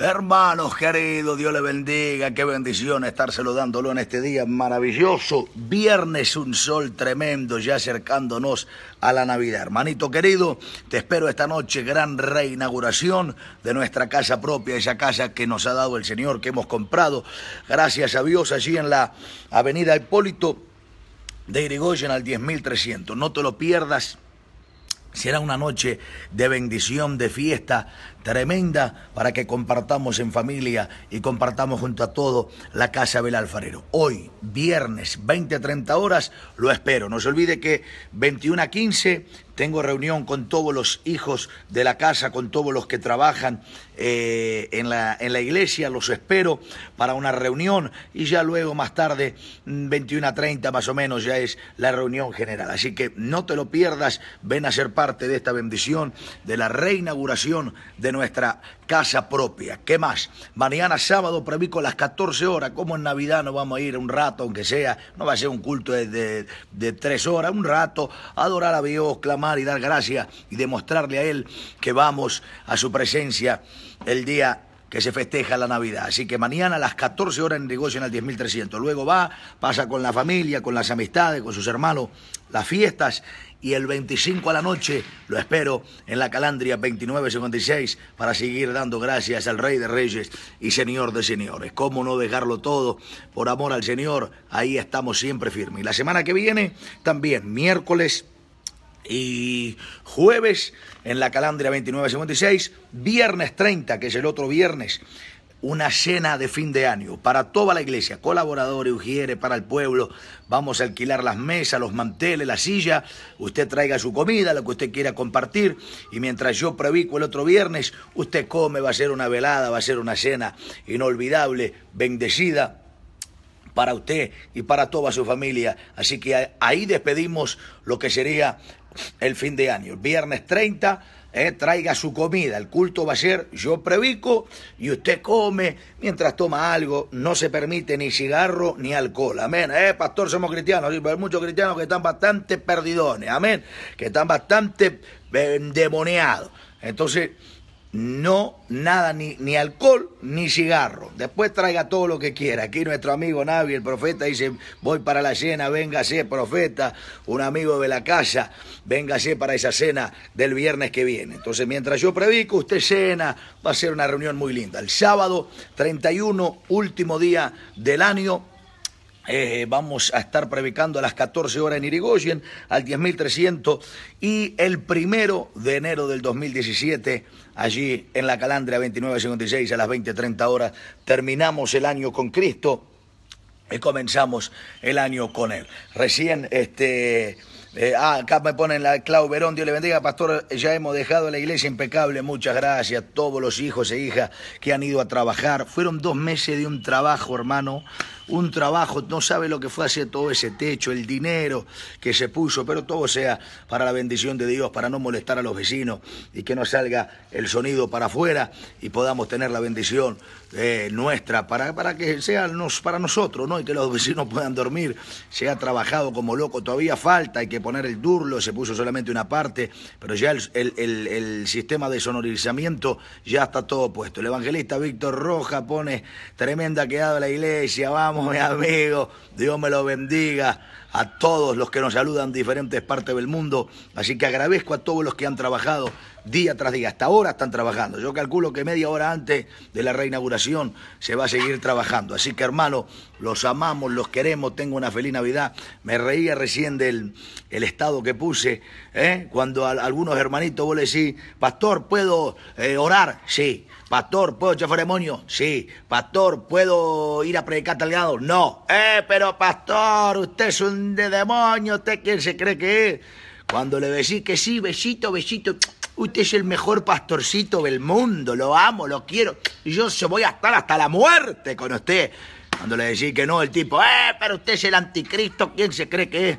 Hermanos queridos, Dios le bendiga. Qué bendición estárselo dándolo en este día maravilloso. Viernes, un sol tremendo, ya acercándonos a la Navidad. Hermanito querido, te espero esta noche. Gran reinauguración de nuestra casa propia, esa casa que nos ha dado el Señor, que hemos comprado. Gracias a Dios, allí en la avenida Hipólito de Irigoyen al 10.300. No te lo pierdas. Será una noche de bendición, de fiesta, tremenda para que compartamos en familia y compartamos junto a todo la Casa del Alfarero. Hoy, viernes, 20-30 a horas, lo espero. No se olvide que 21 a 15 tengo reunión con todos los hijos de la casa, con todos los que trabajan eh, en, la, en la iglesia, los espero para una reunión y ya luego más tarde, 21 mm, a 30 más o menos, ya es la reunión general. Así que no te lo pierdas, ven a ser parte de esta bendición, de la reinauguración de nuestra casa propia. ¿Qué más? Mañana sábado previco las 14 horas, como en Navidad nos vamos a ir un rato, aunque sea, no va a ser un culto de, de, de tres horas, un rato, adorar a Dios, clamar y dar gracias y demostrarle a Él que vamos a su presencia el día que se festeja la Navidad. Así que mañana a las 14 horas en negocio en el 10.300. Luego va, pasa con la familia, con las amistades, con sus hermanos, las fiestas. Y el 25 a la noche lo espero en la Calandria 2956 para seguir dando gracias al Rey de Reyes y Señor de Señores. ¿Cómo no dejarlo todo por amor al Señor? Ahí estamos siempre firmes. Y la semana que viene también, miércoles y jueves en la Calandria 2956, viernes 30, que es el otro viernes, una cena de fin de año para toda la iglesia, colaboradores, ujieres, para el pueblo. Vamos a alquilar las mesas, los manteles, la silla. Usted traiga su comida, lo que usted quiera compartir. Y mientras yo previco el otro viernes, usted come, va a ser una velada, va a ser una cena inolvidable, bendecida para usted y para toda su familia. Así que ahí despedimos lo que sería el fin de año. El viernes 30 eh, traiga su comida. El culto va a ser yo previco y usted come mientras toma algo. No se permite ni cigarro ni alcohol. Amén. Eh, pastor, somos cristianos. hay muchos cristianos que están bastante perdidones. Amén. Que están bastante eh, endemoniados. Entonces, no, nada, ni alcohol, ni cigarro. Después traiga todo lo que quiera. Aquí nuestro amigo Navi, el profeta, dice, voy para la cena, véngase, profeta, un amigo de la casa, véngase para esa cena del viernes que viene. Entonces, mientras yo predico, usted cena, va a ser una reunión muy linda. El sábado 31, último día del año, eh, vamos a estar predicando a las 14 horas en Irigoyen, al 10.300 y el primero de enero del 2017, allí en la Calandria 2956 a las 20.30 horas, terminamos el año con Cristo y comenzamos el año con Él. Recién, este... Eh, ah, acá me ponen la Clau Verón, Dios le bendiga, pastor. Ya hemos dejado la iglesia impecable, muchas gracias. Todos los hijos e hijas que han ido a trabajar. Fueron dos meses de un trabajo, hermano un trabajo, no sabe lo que fue hacer todo ese techo, el dinero que se puso, pero todo sea para la bendición de Dios, para no molestar a los vecinos y que no salga el sonido para afuera y podamos tener la bendición eh, nuestra para, para que sea nos, para nosotros, ¿no? Y que los vecinos puedan dormir. Se ha trabajado como loco, todavía falta, hay que poner el durlo, se puso solamente una parte, pero ya el, sistema de sonorizamiento ya está todo puesto. El evangelista Víctor Roja pone tremenda quedada la iglesia, vamos mi amigo. Dios me lo bendiga a todos los que nos saludan de diferentes partes del mundo. Así que agradezco a todos los que han trabajado día tras día. Hasta ahora están trabajando. Yo calculo que media hora antes de la reinauguración se va a seguir trabajando. Así que hermano, los amamos, los queremos. Tengo una feliz Navidad. Me reía recién del el estado que puse. ¿eh? Cuando algunos hermanitos vos le decís, pastor, ¿puedo eh, orar? Sí. Pastor, ¿puedo echar demonio? Sí. Pastor, ¿puedo ir a predicar talgado? No. Eh, pero pastor, usted es un de demonio usted quién se cree que es? Cuando le decís que sí, besito, besito, usted es el mejor pastorcito del mundo, lo amo, lo quiero, y yo se voy a estar hasta la muerte con usted. Cuando le decís que no, el tipo, eh, pero usted es el anticristo, ¿quién se cree que es?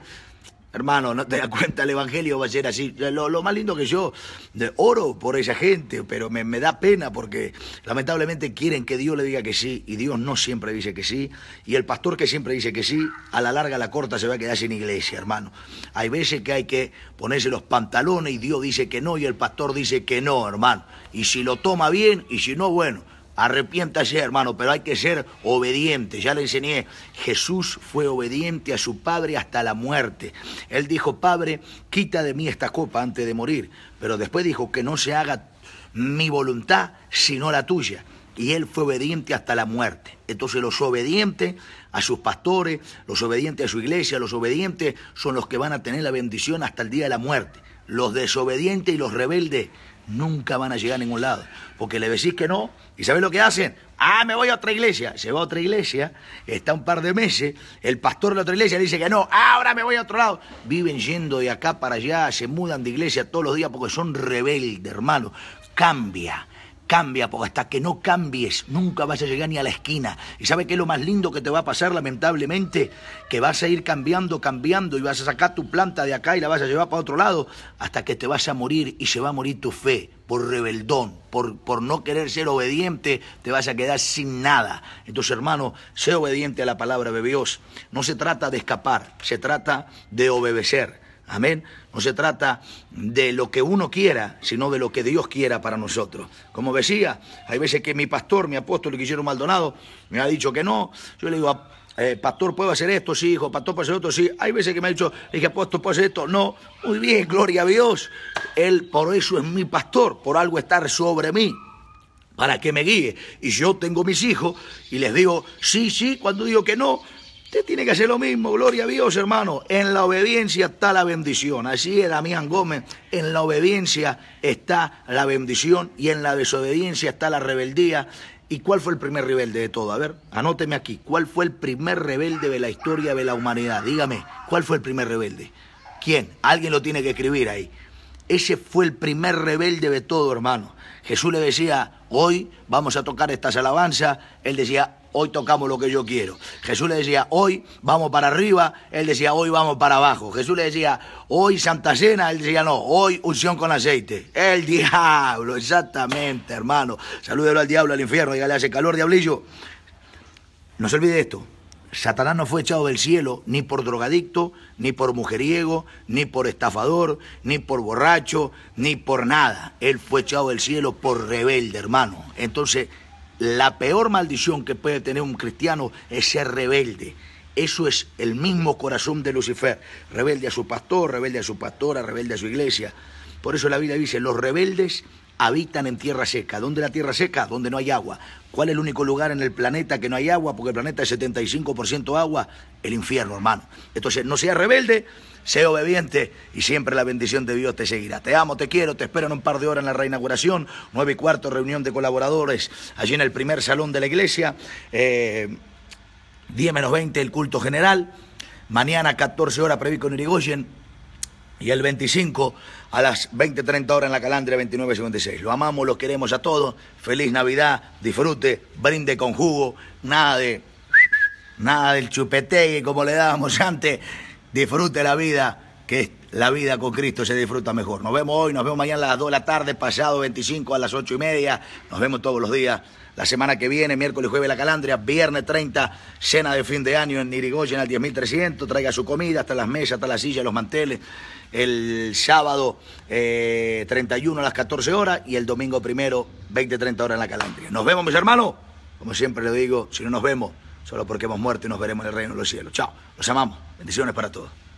Hermano, no te das cuenta, el Evangelio va a ser así. Eh, lo, más lindo que yo de, oro por esa gente, pero me, me, da pena porque lamentablemente quieren que Dios le diga que sí y Dios no siempre dice que sí. Y el pastor que siempre dice que sí, a la larga, a la corta, se va a quedar sin iglesia, hermano. Hay veces que hay que ponerse los pantalones y Dios dice que no y el pastor dice que no, hermano. Y si lo toma bien y si no, bueno Arrepiéntase, hermano, pero hay que ser obediente. Ya le enseñé, Jesús fue obediente a su Padre hasta la muerte. Él dijo, Padre, quita de mí esta copa antes de morir. Pero después dijo que no se haga mi voluntad, sino la tuya. Y él fue obediente hasta la muerte. Entonces los obedientes a sus pastores, los obedientes a su iglesia, los obedientes son los que van a tener la bendición hasta el día de la muerte. Los desobedientes y los rebeldes nunca van a llegar a ningún lado. Porque le decís que no, y ¿sabés lo que hacen? Ah, me voy a otra iglesia. Se va a otra iglesia, está un par de meses, el pastor de la otra iglesia dice que no, ah, ahora me voy a otro lado. Viven yendo de acá para allá, se mudan de iglesia todos los días porque son rebeldes, hermano. Cambia. Cambia, porque hasta que no cambies, nunca vas a llegar ni a la esquina. ¿Y sabe qué es lo más lindo que te va a pasar, lamentablemente? Que vas a ir cambiando, cambiando, y vas a sacar tu planta de acá y la vas a llevar para otro lado, hasta que te vas a morir y se va a morir tu fe por rebeldón, por, por no querer ser obediente, te vas a quedar sin nada. Entonces, hermano, sé obediente a la palabra de Dios. No se trata de escapar, se trata de obedecer. Amén. No se trata de lo que uno quiera, sino de lo que Dios quiera para nosotros. Como decía, hay veces que mi pastor, mi apóstol hicieron Maldonado, me ha dicho que no. Yo le digo, ah, eh, pastor, ¿puedo hacer esto? Sí, hijo, pastor, ¿puedo hacer esto? Sí. Hay veces que me ha dicho, dije, apóstol, ¿puedo hacer esto? No. Muy bien, gloria a Dios. Él por eso es mi pastor, por algo estar sobre mí para que me guíe. Y yo tengo mis hijos y les digo, sí, sí, cuando digo que no, Usted tiene que hacer lo mismo, gloria a Dios, hermano. En la obediencia está la bendición. Así es, Damián Gómez. En la obediencia está la bendición y en la desobediencia está la rebeldía. ¿Y cuál fue el primer rebelde de todo? A ver, anóteme aquí. ¿Cuál fue el primer rebelde de la historia de la humanidad? Dígame, ¿cuál fue el primer rebelde? ¿Quién? Alguien lo tiene que escribir ahí. Ese fue el primer rebelde de todo, hermano. Jesús le decía, hoy vamos a tocar estas alabanzas. Él decía, hoy tocamos lo que yo quiero. Jesús le decía, hoy vamos para arriba, él decía, hoy vamos para abajo. Jesús le decía, hoy Santa Cena, él decía, no, hoy unción con aceite. El diablo, exactamente, hermano. Salúdelo al diablo, al infierno, dígale, hace calor, diablillo. No se olvide esto. Satanás no fue echado del cielo ni por drogadicto, ni por mujeriego, ni por estafador, ni por borracho, ni por nada. Él fue echado del cielo por rebelde, hermano. Entonces, la peor maldición que puede tener un cristiano es ser rebelde. Eso es el mismo corazón de Lucifer, rebelde a su pastor, rebelde a su pastora, rebelde a su iglesia. Por eso la Biblia dice, los rebeldes habitan en tierra seca. ¿Dónde la tierra seca? Donde no hay agua. ¿Cuál es el único lugar en el planeta que no hay agua? Porque el planeta es 75% agua. El infierno, hermano. Entonces, no seas rebelde, sea obediente y siempre la bendición de Dios te seguirá. Te amo, te quiero, te espero en un par de horas en la reinauguración. Nueve y cuarto, reunión de colaboradores allí en el primer salón de la iglesia. Eh, 10 menos 20, el culto general. Mañana, 14 horas, previsto con Irigoyen y el 25 a las 20.30 horas en la Calandria 29.56. Lo amamos, los queremos a todos. Feliz Navidad, disfrute, brinde con jugo, nada de nada del como le dábamos antes. Disfrute la vida, que la vida con Cristo se disfruta mejor. Nos vemos hoy, nos vemos mañana a las 2 de la tarde, pasado 25 a las 8 y media. Nos vemos todos los días. La semana que viene, miércoles, jueves, La Calandria, viernes 30, cena de fin de año en Irigoyen al 10.300. Traiga su comida, hasta las mesas, hasta las sillas, los manteles. El sábado 31 eh, a las 14 horas y el domingo primero, 20-30 horas en La Calandria. Nos vemos, mis hermanos. Como siempre le digo, si no nos vemos, solo porque hemos muerto y nos veremos en el reino de los cielos. Chao, los amamos. Bendiciones para todos.